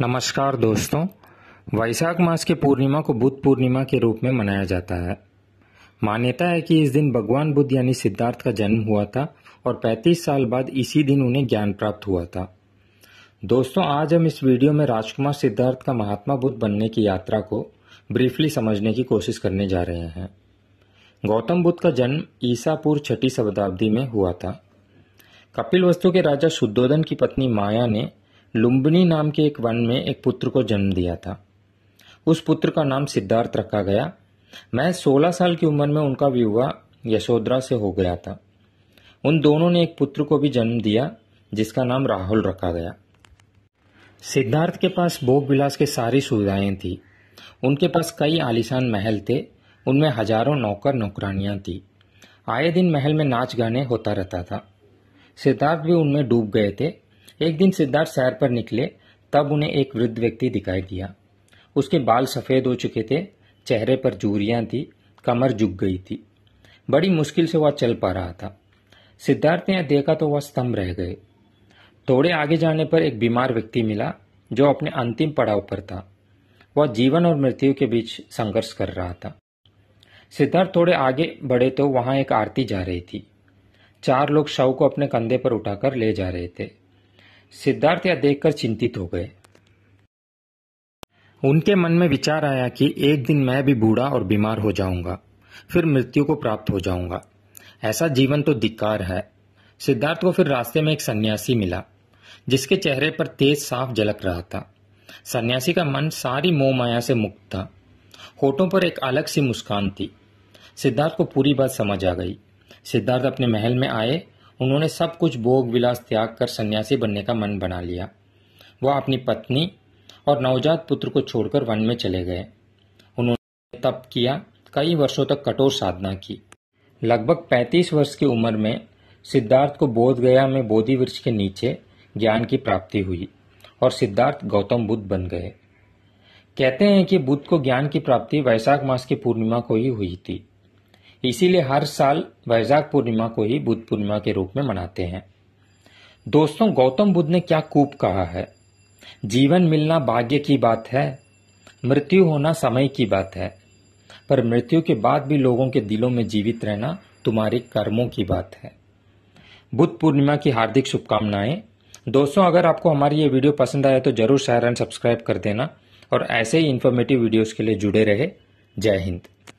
नमस्कार दोस्तों वैशाख मास के पूर्णिमा को बुद्ध पूर्णिमा के रूप में मनाया जाता है मान्यता है कि इस दिन भगवान बुद्ध यानी सिद्धार्थ का जन्म हुआ था और 35 साल बाद इसी दिन उन्हें ज्ञान प्राप्त हुआ था दोस्तों आज हम इस वीडियो में राजकुमार सिद्धार्थ का महात्मा बुद्ध बनने की यात्रा को ब्रीफली समझने की कोशिश करने जा रहे हैं गौतम बुद्ध का जन्म ईसापुर छठी शताब्दी में हुआ था कपिल वस्तु के राजा शुद्धोधन की पत्नी माया ने लुम्बिनी नाम के एक वन में एक पुत्र को जन्म दिया था उस पुत्र का नाम सिद्धार्थ रखा गया मैं 16 साल की उम्र में उनका विवाह यशोदरा से हो गया था उन दोनों ने एक पुत्र को भी जन्म दिया जिसका नाम राहुल रखा गया सिद्धार्थ के पास भोग विलास के सारी सुविधाएं थी उनके पास कई आलिशान महल थे उनमें हजारों नौकर नौकरानियां थी आए दिन महल में नाच गाने होता रहता था सिद्धार्थ भी उनमें डूब गए थे एक दिन सिद्धार्थ सैर पर निकले तब उन्हें एक वृद्ध व्यक्ति दिखाई दिया उसके बाल सफ़ेद हो चुके थे चेहरे पर जूरिया थी कमर झुक गई थी बड़ी मुश्किल से वह चल पा रहा था सिद्धार्थ ने देखा तो वह स्तंभ रह गए थोड़े आगे जाने पर एक बीमार व्यक्ति मिला जो अपने अंतिम पड़ाव पर था वह जीवन और मृत्यु के बीच संघर्ष कर रहा था सिद्धार्थ थोड़े आगे बढ़े तो वहां एक आरती जा रही थी चार लोग शव को अपने कंधे पर उठाकर ले जा रहे थे सिद्धार्थ यह देखकर चिंतित हो गए उनके मन में विचार आया कि एक दिन मैं भी बूढ़ा और बीमार हो जाऊंगा फिर मृत्यु को प्राप्त हो जाऊंगा ऐसा जीवन तो धिकार है सिद्धार्थ को फिर रास्ते में एक सन्यासी मिला जिसके चेहरे पर तेज साफ झलक रहा था सन्यासी का मन सारी मोह माया से मुक्त था होठों पर एक अलग सी मुस्कान थी सिद्धार्थ को पूरी बात समझ आ गई सिद्धार्थ अपने महल में आए उन्होंने सब कुछ भोग विलास त्याग कर सन्यासी बनने का मन बना लिया वह अपनी पत्नी और नवजात पुत्र को छोड़कर वन में चले गए उन्होंने तप किया कई वर्षों तक कठोर साधना की लगभग 35 वर्ष की उम्र में सिद्धार्थ को बोध गया में बोधि वृक्ष के नीचे ज्ञान की प्राप्ति हुई और सिद्धार्थ गौतम बुद्ध बन गए कहते हैं कि बुद्ध को ज्ञान की प्राप्ति वैशाख मास की पूर्णिमा को ही हुई थी इसीलिए हर साल वैजाग पूर्णिमा को ही बुद्ध पूर्णिमा के रूप में मनाते हैं दोस्तों गौतम बुद्ध ने क्या कूप कहा है जीवन मिलना भाग्य की बात है मृत्यु होना समय की बात है पर मृत्यु के बाद भी लोगों के दिलों में जीवित रहना तुम्हारे कर्मों की बात है बुद्ध पूर्णिमा की हार्दिक शुभकामनाएं दोस्तों अगर आपको हमारी ये वीडियो पसंद आया तो जरूर शेयर एंड सब्सक्राइब कर देना और ऐसे ही इन्फॉर्मेटिव वीडियोस के लिए जुड़े रहे जय हिंद